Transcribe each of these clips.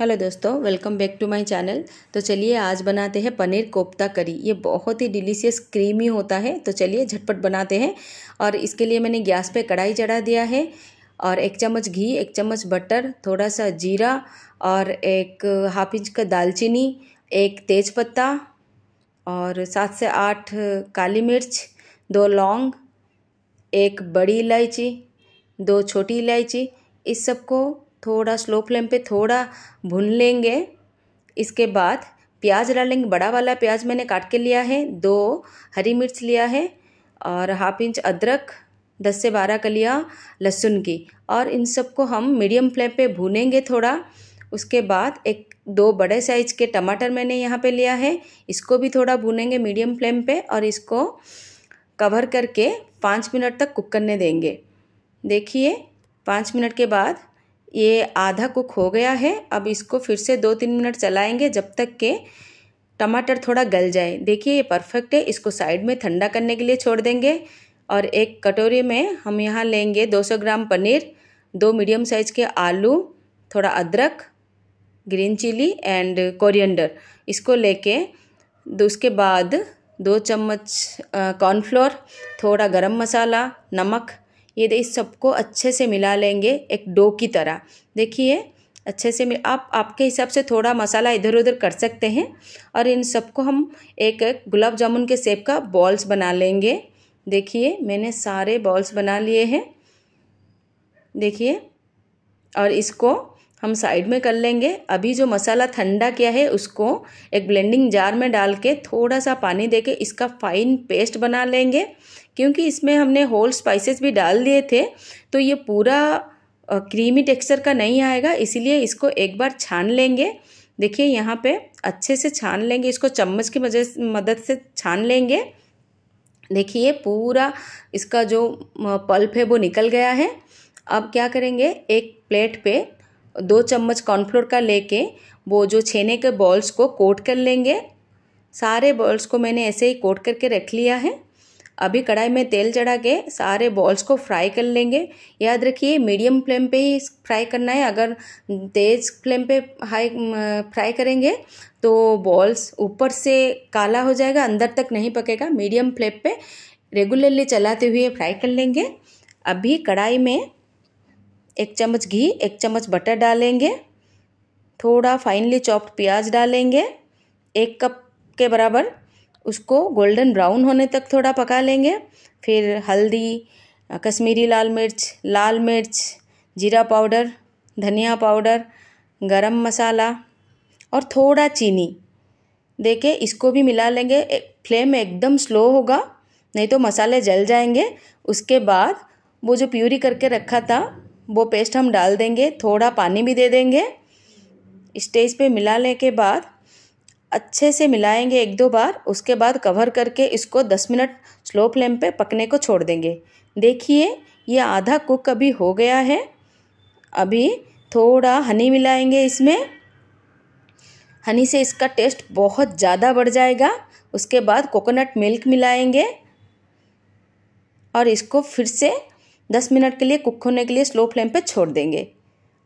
hello दोस्तों welcome back to my channel तो चलिए आज बनाते हैं पनीर कोफ्ता करी ये बहुत ही डिलीशियस क्रीमी होता है तो चलिए झटपट बनाते हैं और इसके लिए मैंने गैस पे कढ़ाई चढ़ा दिया है और एक चम्मच घी एक चम्मच बटर थोड़ा सा जीरा और एक हाफ इंच का दालचीनी एक तेज़पत्ता और सात से आठ काली मिर्च दो लौंग एक बड़ी इलायची दो छोटी इलायची इस सबको थोड़ा स्लो फ्लेम पे थोड़ा भून लेंगे इसके बाद प्याज डालेंगे बड़ा वाला प्याज मैंने काट के लिया है दो हरी मिर्च लिया है और हाफ इंच अदरक दस से बारह कलिया लहसुन की और इन सबको हम मीडियम फ्लेम पे भूनेंगे थोड़ा उसके बाद एक दो बड़े साइज के टमाटर मैंने यहाँ पे लिया है इसको भी थोड़ा भूनेंगे मीडियम फ्लेम पे और इसको कवर करके पाँच मिनट तक कुक करने देंगे देखिए पाँच मिनट के बाद ये आधा कुक हो गया है अब इसको फिर से दो तीन मिनट चलाएंगे जब तक के टमाटर थोड़ा गल जाए देखिए ये परफेक्ट है इसको साइड में ठंडा करने के लिए छोड़ देंगे और एक कटोरी में हम यहाँ लेंगे 200 ग्राम पनीर दो मीडियम साइज के आलू थोड़ा अदरक ग्रीन चिली एंड कोरिएंडर इसको लेके उसके बाद दो चम्मच कॉर्नफ्लोर थोड़ा गरम मसाला नमक ये इस सबको अच्छे से मिला लेंगे एक डो की तरह देखिए अच्छे से आप आपके हिसाब से थोड़ा मसाला इधर उधर कर सकते हैं और इन सबको हम एक एक गुलाब जामुन के सेब का बॉल्स बना लेंगे देखिए मैंने सारे बॉल्स बना लिए हैं देखिए और इसको हम साइड में कर लेंगे अभी जो मसाला ठंडा किया है उसको एक ब्लेंडिंग जार में डाल के थोड़ा सा पानी दे के इसका फाइन पेस्ट बना लेंगे क्योंकि इसमें हमने होल स्पाइसेस भी डाल दिए थे तो ये पूरा क्रीमी टेक्सचर का नहीं आएगा इसीलिए इसको एक बार छान लेंगे देखिए यहाँ पे अच्छे से छान लेंगे इसको चम्मच की मदद से छान लेंगे देखिए पूरा इसका जो पल्प है वो निकल गया है अब क्या करेंगे एक प्लेट पे दो चम्मच कॉर्नफ्लोर का लेके वो जो छेने के बॉल्स को कोट कर लेंगे सारे बॉल्स को मैंने ऐसे ही कोट करके रख लिया है अभी कढ़ाई में तेल चढ़ा के सारे बॉल्स को फ्राई कर लेंगे याद रखिए मीडियम फ्लेम पे ही फ्राई करना है अगर तेज़ फ्लेम पे हाई फ्राई करेंगे तो बॉल्स ऊपर से काला हो जाएगा अंदर तक नहीं पकेगा मीडियम फ्लेम पे रेगुलरली चलाते हुए फ्राई कर लेंगे अभी कढ़ाई में एक चम्मच घी एक चम्मच बटर डालेंगे थोड़ा फाइनली चॉप्ड प्याज डालेंगे एक कप के बराबर उसको गोल्डन ब्राउन होने तक थोड़ा पका लेंगे फिर हल्दी कश्मीरी लाल मिर्च लाल मिर्च जीरा पाउडर धनिया पाउडर गरम मसाला और थोड़ा चीनी देखे इसको भी मिला लेंगे फ्लेम एकदम स्लो होगा नहीं तो मसाले जल जाएंगे उसके बाद वो जो प्यूरी करके रखा था वो पेस्ट हम डाल देंगे थोड़ा पानी भी दे देंगे स्टेज पे मिलाने के बाद अच्छे से मिलाएंगे एक दो बार उसके बाद कवर करके इसको दस मिनट स्लो फ्लेम पे पकने को छोड़ देंगे देखिए ये आधा कुक अभी हो गया है अभी थोड़ा हनी मिलाएंगे इसमें हनी से इसका टेस्ट बहुत ज़्यादा बढ़ जाएगा उसके बाद कोकोनट मिल्क मिलाएंगे और इसको फिर से दस मिनट के लिए कुक होने के लिए स्लो फ्लेम पे छोड़ देंगे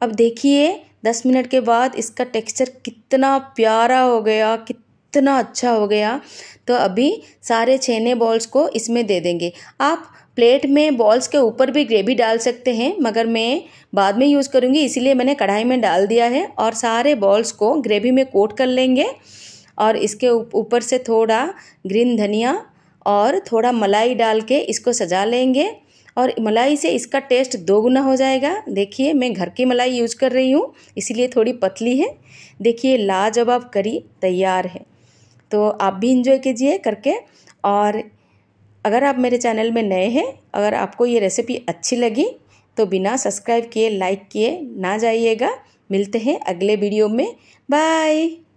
अब देखिए दस मिनट के बाद इसका टेक्सचर कितना प्यारा हो गया कितना अच्छा हो गया तो अभी सारे छेने बॉल्स को इसमें दे देंगे आप प्लेट में बॉल्स के ऊपर भी ग्रेवी डाल सकते हैं मगर मैं बाद में यूज़ करूँगी इसीलिए मैंने कढ़ाई में डाल दिया है और सारे बॉल्स को ग्रेवी में कोट कर लेंगे और इसके ऊपर से थोड़ा ग्रीन धनिया और थोड़ा मलाई डाल के इसको सजा लेंगे और मलाई से इसका टेस्ट दोगुना हो जाएगा देखिए मैं घर की मलाई यूज कर रही हूँ इसीलिए थोड़ी पतली है देखिए लाजवाब करी तैयार है तो आप भी इंजॉय कीजिए करके और अगर आप मेरे चैनल में नए हैं अगर आपको ये रेसिपी अच्छी लगी तो बिना सब्सक्राइब किए लाइक किए ना जाइएगा मिलते हैं अगले वीडियो में बाय